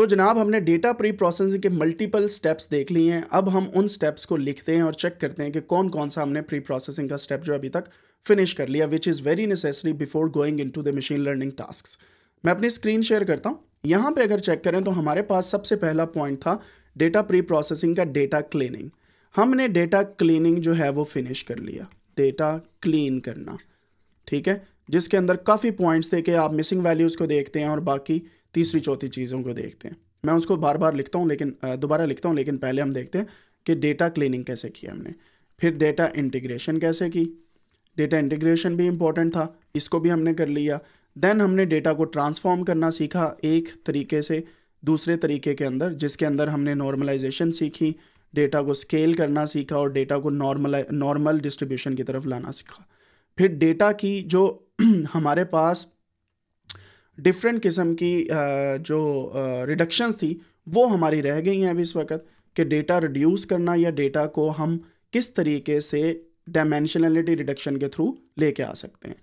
तो जनाब हमने डेटा प्री प्रोसेसिंग के मल्टीपल स्टेप्स देख लिए हैं अब हम उन स्टेप्स को लिखते हैं और चेक करते हैं कि कौन कौन सा हमने प्री प्रोसेसिंग का स्टेप जो अभी तक फिनिश कर लिया which is very necessary before going into the machine learning task मैं अपनी स्क्रीन शेयर करता हूँ यहाँ पे अगर चेक करें तो हमारे पास सबसे पहला पॉइंट था डेटा प्री प्रोसेसिंग का डेटा क्लीनिंग हमने डेटा क्लीनिंग जो है वो फिनिश कर लिया डेटा क्लीन करना ठीक है जिसके अंदर काफ़ी पॉइंट्स थे कि आप मिसिंग वैल्यूज़ को देखते हैं और बाकी तीसरी चौथी चीज़ों को देखते हैं मैं उसको बार बार लिखता हूँ लेकिन दोबारा लिखता हूँ लेकिन पहले हम देखते हैं कि डेटा क्लीनिंग कैसे की हमने फिर डेटा इंटीग्रेशन कैसे की डेटा इंटीग्रेशन भी इम्पॉर्टेंट था इसको भी हमने कर लिया देन हमने डेटा को ट्रांसफॉर्म करना सीखा एक तरीके से दूसरे तरीके के अंदर जिसके अंदर हमने नॉर्मलाइजेशन सीखी डेटा को स्केल करना सीखा और डेटा को नॉर्मल नॉर्मल डिस्ट्रीब्यूशन की तरफ लाना सीखा फिर डेटा की जो हमारे पास डिफरेंट किस्म की जो रिडक्शंस थी वो हमारी रह गई हैं अभी इस वक्त कि डेटा रिड्यूस करना या डेटा को हम किस तरीके से डायमेंशनलिटी रिडक्शन के थ्रू लेके आ सकते हैं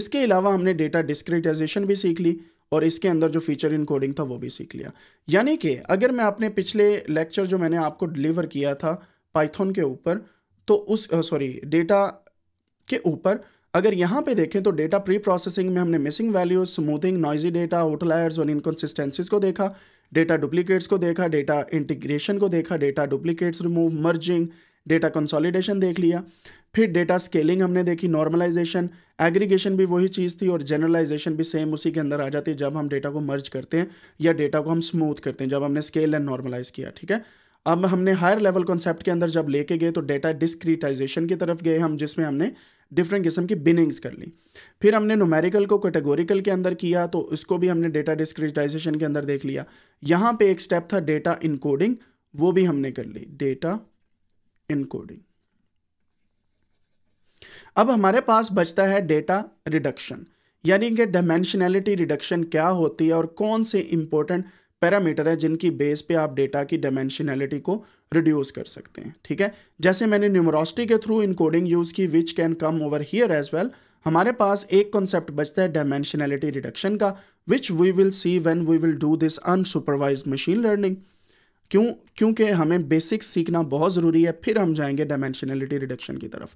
इसके अलावा हमने डेटा डिस्क्रिटाइजेशन भी सीख ली और इसके अंदर जो फीचर इनकोडिंग था वो भी सीख लिया यानी कि अगर मैं अपने पिछले लेक्चर जो मैंने आपको डिलीवर किया था पाइथन के ऊपर तो उस सॉरी डेटा के ऊपर अगर यहाँ पे देखें तो डेटा प्री प्रोसेसिंग में हमने missing values smoothing noisy data outliers और इनकन्सिस्टेंसीज को देखा डेटा डुप्लीकेट्स को देखा डेटा इंटीग्रेशन को देखा data duplicates remove merging data consolidation देख लिया फिर डेटा स्केलिंग हमने देखी नॉर्मलाइजेशन एग्रीगेशन भी वही चीज़ थी और जनरलाइजेशन भी सेम उसी के अंदर आ जाती है जब हम डेटा को मर्ज करते हैं या डेटा को हम स्मूथ करते हैं जब हमने स्केल एंड नॉर्मलाइज किया ठीक है अब हमने हायर लेवल कॉन्सेप्ट के अंदर जब लेके गए तो डेटा डिस्क्रीटाइजेशन की तरफ गए हम जिसमें हमने डिफरेंट किस्म की बिनिंग्स कर ली फिर हमने नोमेरिकल को कैटेगोरिकल के अंदर किया तो उसको भी हमने डेटा डिस्क्रिटाइजेशन के अंदर देख लिया यहाँ पे एक स्टेप था डेटा इनकोडिंग वो भी हमने कर ली डेटा इनकोडिंग अब हमारे पास बचता है डेटा रिडक्शन यानी कि डायमेंशनैलिटी रिडक्शन क्या होती है और कौन से इंपॉर्टेंट पैरामीटर है जिनकी बेस पे आप डेटा की डायमेंशनैलिटी को रिड्यूस कर सकते हैं ठीक है जैसे मैंने न्यूमरोसिटी के थ्रू इनकोडिंग यूज़ की which can come over here as well हमारे पास एक कॉन्सेप्ट बचता है डायमेंशनैलिटी रिडक्शन का which we will see when we will do this unsupervised machine learning क्यों क्योंकि हमें बेसिक्स सीखना बहुत ज़रूरी है फिर हम जाएंगे डायमेंशनैलिटी रिडक्शन की तरफ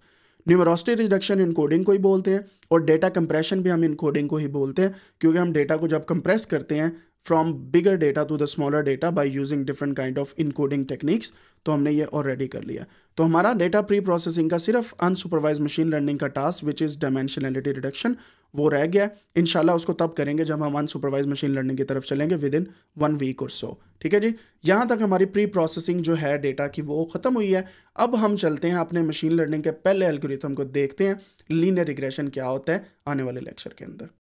न्यूमरोसिटी रिडक्शन इनकोडिंग को ही बोलते हैं और डेटा कंप्रेशन भी हम इनकोडिंग को ही बोलते हैं क्योंकि हम डेटा को जब कंप्रेस करते हैं from bigger data to the smaller data by using different kind of encoding techniques तो हमने ये ऑलरेडी कर लिया तो हमारा डेटा प्री प्रोसेसिंग का सिर्फ अनसुपरवाइज मशीन लर्निंग का task which is dimensionality reduction वो रह गया इनशाला उसको तब करेंगे जब हम अनसुपरवाइज मशीन लर्निंग की तरफ चलेंगे विद इन वन वीक और सो ठीक है जी यहाँ तक हमारी प्री प्रोसेसिंग जो है डेटा की वो ख़त्म हुई है अब हम चलते हैं अपने मशीन लर्निंग के पहले एल्गोरिथम को देखते हैं लीनियर रिग्रेशन क्या होता है आने वाले लेक्चर के अंदर